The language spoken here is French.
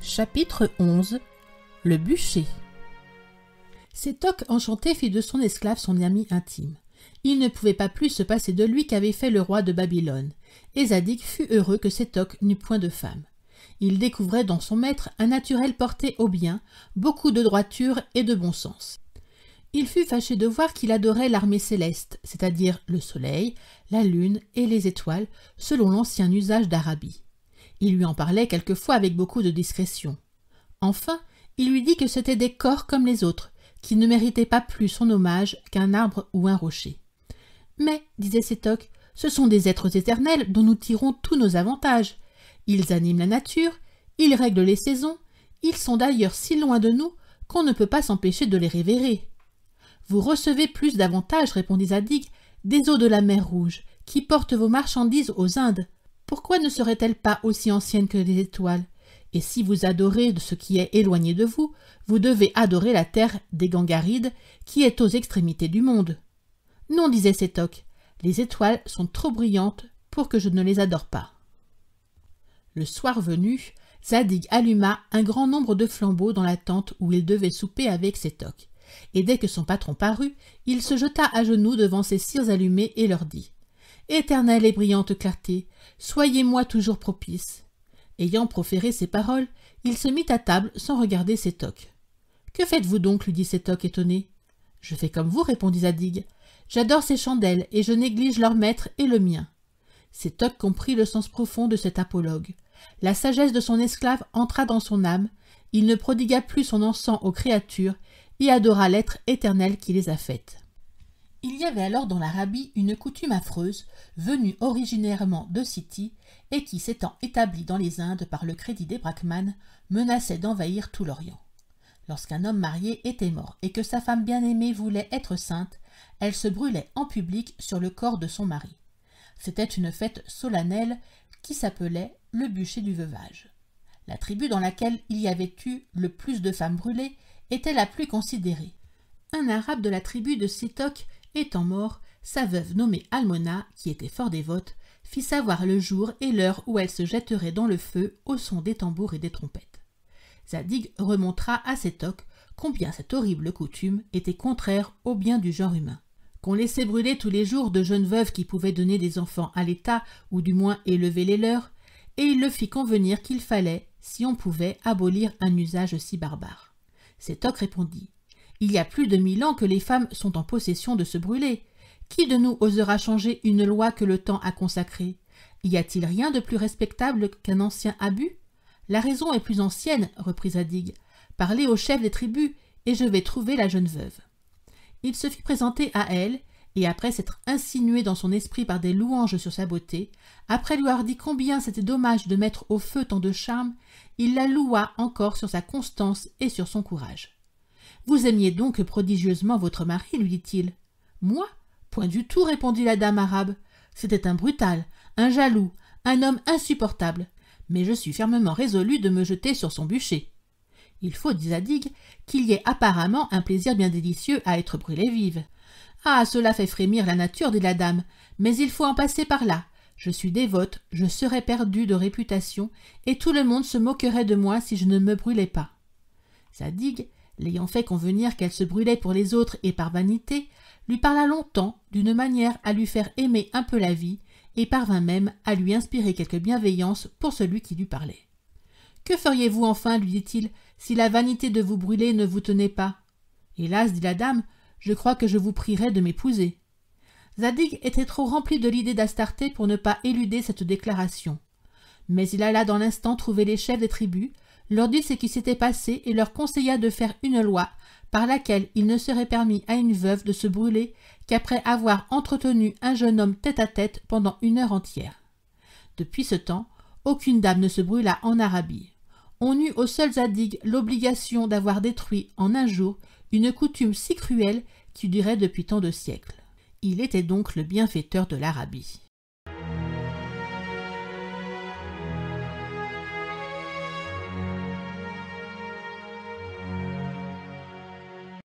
Chapitre 11 Le bûcher Sétoc enchanté fit de son esclave son ami intime. Il ne pouvait pas plus se passer de lui qu'avait fait le roi de Babylone, et Zadig fut heureux que Sétoc n'eût point de femme. Il découvrait dans son maître un naturel porté au bien, beaucoup de droiture et de bon sens. Il fut fâché de voir qu'il adorait l'armée céleste, c'est-à-dire le soleil, la lune et les étoiles, selon l'ancien usage d'Arabie. Il lui en parlait quelquefois avec beaucoup de discrétion. Enfin, il lui dit que c'étaient des corps comme les autres, qui ne méritaient pas plus son hommage qu'un arbre ou un rocher. Mais, disait Sétoc, ce sont des êtres éternels dont nous tirons tous nos avantages. Ils animent la nature, ils règlent les saisons, ils sont d'ailleurs si loin de nous qu'on ne peut pas s'empêcher de les révérer. Vous recevez plus d'avantages, répondit Zadig, des eaux de la mer Rouge, qui portent vos marchandises aux Indes pourquoi ne serait-elle pas aussi ancienne que les étoiles Et si vous adorez ce qui est éloigné de vous, vous devez adorer la terre des Gangarides qui est aux extrémités du monde. Non, disait Sétoc, les étoiles sont trop brillantes pour que je ne les adore pas. Le soir venu, Zadig alluma un grand nombre de flambeaux dans la tente où il devait souper avec Sétoc. Et dès que son patron parut, il se jeta à genoux devant ses cires allumées et leur dit Éternelle et brillante clarté, soyez-moi toujours propice. Ayant proféré ces paroles, il se mit à table sans regarder Sétoc. Que faites-vous donc lui dit Sétoc étonné. Je fais comme vous, répondit Zadig. J'adore ces chandelles et je néglige leur maître et le mien. Sétoc comprit le sens profond de cet apologue. La sagesse de son esclave entra dans son âme, il ne prodigua plus son encens aux créatures et adora l'être éternel qui les a faites. Il y avait alors dans l'Arabie une coutume affreuse, venue originairement de Siti, et qui, s'étant établie dans les Indes par le crédit des Brahmanes, menaçait d'envahir tout l'Orient. Lorsqu'un homme marié était mort et que sa femme bien-aimée voulait être sainte, elle se brûlait en public sur le corps de son mari. C'était une fête solennelle qui s'appelait le bûcher du veuvage. La tribu dans laquelle il y avait eu le plus de femmes brûlées était la plus considérée. Un arabe de la tribu de Sétok Étant mort, sa veuve nommée Almona, qui était fort dévote, fit savoir le jour et l'heure où elle se jetterait dans le feu au son des tambours et des trompettes. Zadig remontra à Sétoc combien cette horrible coutume était contraire au bien du genre humain. Qu'on laissait brûler tous les jours de jeunes veuves qui pouvaient donner des enfants à l'État, ou du moins élever les leurs, et il le fit convenir qu'il fallait, si on pouvait, abolir un usage si barbare. Sétoc répondit il y a plus de mille ans que les femmes sont en possession de se brûler. Qui de nous osera changer une loi que le temps a consacrée Y a-t-il rien de plus respectable qu'un ancien abus La raison est plus ancienne, reprit Zadig. Parlez au chef des tribus, et je vais trouver la jeune veuve. Il se fit présenter à elle, et après s'être insinué dans son esprit par des louanges sur sa beauté, après lui avoir dit combien c'était dommage de mettre au feu tant de charme, il la loua encore sur sa constance et sur son courage. Vous aimiez donc prodigieusement votre mari, lui dit-il. Moi Point du tout, répondit la dame arabe. C'était un brutal, un jaloux, un homme insupportable. Mais je suis fermement résolue de me jeter sur son bûcher. Il faut, dit Zadig, qu'il y ait apparemment un plaisir bien délicieux à être brûlée vive. Ah, cela fait frémir la nature, dit la dame, mais il faut en passer par là. Je suis dévote, je serais perdue de réputation, et tout le monde se moquerait de moi si je ne me brûlais pas l'ayant fait convenir qu'elle se brûlait pour les autres et par vanité, lui parla longtemps d'une manière à lui faire aimer un peu la vie et parvint même à lui inspirer quelque bienveillance pour celui qui lui parlait. Que feriez-vous enfin, lui dit-il, si la vanité de vous brûler ne vous tenait pas Hélas, dit la dame, je crois que je vous prierai de m'épouser. Zadig était trop rempli de l'idée d'Astarté pour ne pas éluder cette déclaration. Mais il alla dans l'instant trouver les chefs des tribus, leur dit ce qui s'était passé et leur conseilla de faire une loi par laquelle il ne serait permis à une veuve de se brûler qu'après avoir entretenu un jeune homme tête à tête pendant une heure entière. Depuis ce temps, aucune dame ne se brûla en Arabie. On eut aux seul Zadig l'obligation d'avoir détruit en un jour une coutume si cruelle qui durait depuis tant de siècles. Il était donc le bienfaiteur de l'Arabie.